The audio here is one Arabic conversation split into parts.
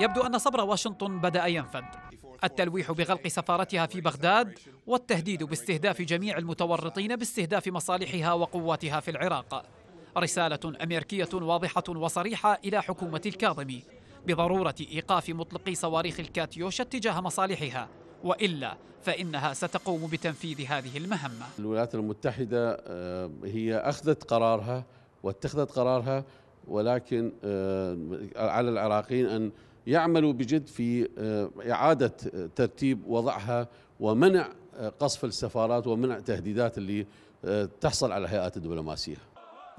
يبدو أن صبر واشنطن بدأ ينفد التلويح بغلق سفارتها في بغداد والتهديد باستهداف جميع المتورطين باستهداف مصالحها وقواتها في العراق رسالة أمريكية واضحة وصريحة إلى حكومة الكاظمي بضرورة إيقاف مطلقي صواريخ الكاتيوشا تجاه مصالحها وإلا فإنها ستقوم بتنفيذ هذه المهمة الولايات المتحدة آه، هي أخذت قرارها واتخذت قرارها ولكن آه، على العراقيين أن يعملوا بجد في آه، إعادة آه، ترتيب وضعها ومنع قصف السفارات ومنع تهديدات اللي تحصل على الهيئات الدبلوماسية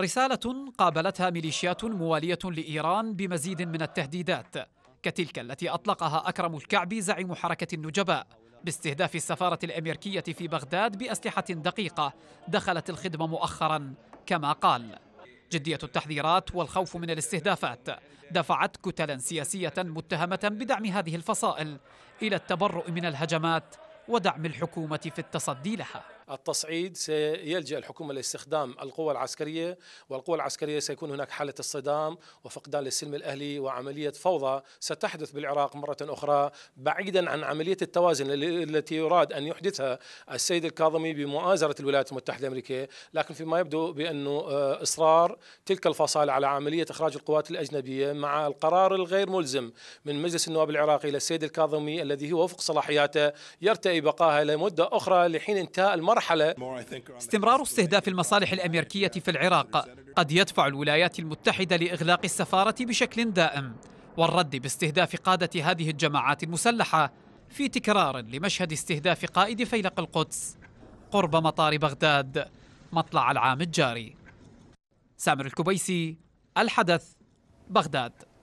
رسالة قابلتها ميليشيات موالية لإيران بمزيد من التهديدات كتلك التي أطلقها أكرم الكعبي زعيم حركة النجباء باستهداف السفارة الأمريكية في بغداد بأسلحة دقيقة دخلت الخدمة مؤخرا كما قال جدية التحذيرات والخوف من الاستهدافات دفعت كتلا سياسية متهمة بدعم هذه الفصائل إلى التبرؤ من الهجمات ودعم الحكومة في التصدي لها التصعيد سيلجأ الحكومة لاستخدام القوى العسكرية والقوى العسكرية سيكون هناك حالة الصدام وفقدان للسلم الأهلي وعملية فوضى ستحدث بالعراق مرة أخرى بعيدا عن عملية التوازن التي يراد أن يحدثها السيد الكاظمي بمؤازرة الولايات المتحدة الأمريكية لكن فيما يبدو بأنه آه، إصرار تلك الفصائل على عملية إخراج القوات الأجنبية مع القرار الغير ملزم من مجلس النواب العراقي للسيد الكاظمي الذي هو وفق صلاحياته يرتئي بقائها لمدة أخرى لحين انتهاء المرة مرحلة استمرار استهداف المصالح الأمريكية في العراق قد يدفع الولايات المتحدة لإغلاق السفارة بشكل دائم والرد باستهداف قادة هذه الجماعات المسلحة في تكرار لمشهد استهداف قائد فيلق القدس قرب مطار بغداد مطلع العام الجاري سامر الكبيسي الحدث بغداد